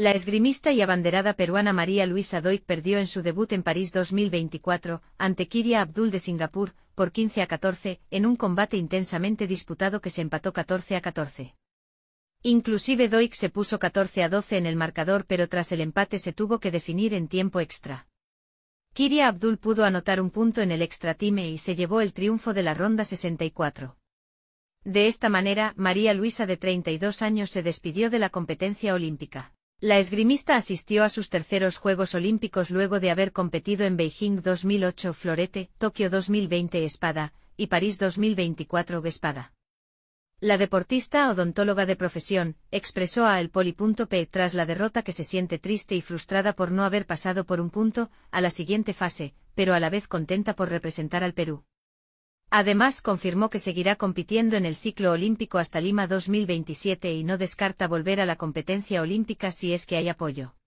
La esgrimista y abanderada peruana María Luisa Doig perdió en su debut en París 2024, ante Kiria Abdul de Singapur, por 15 a 14, en un combate intensamente disputado que se empató 14 a 14. Inclusive Doig se puso 14 a 12 en el marcador pero tras el empate se tuvo que definir en tiempo extra. Kiria Abdul pudo anotar un punto en el extra time y se llevó el triunfo de la ronda 64. De esta manera, María Luisa de 32 años se despidió de la competencia olímpica. La esgrimista asistió a sus terceros Juegos Olímpicos luego de haber competido en Beijing 2008 florete, Tokio 2020 espada, y París 2024 espada. La deportista odontóloga de profesión, expresó a El Poli.p tras la derrota que se siente triste y frustrada por no haber pasado por un punto, a la siguiente fase, pero a la vez contenta por representar al Perú. Además confirmó que seguirá compitiendo en el ciclo olímpico hasta Lima 2027 y no descarta volver a la competencia olímpica si es que hay apoyo.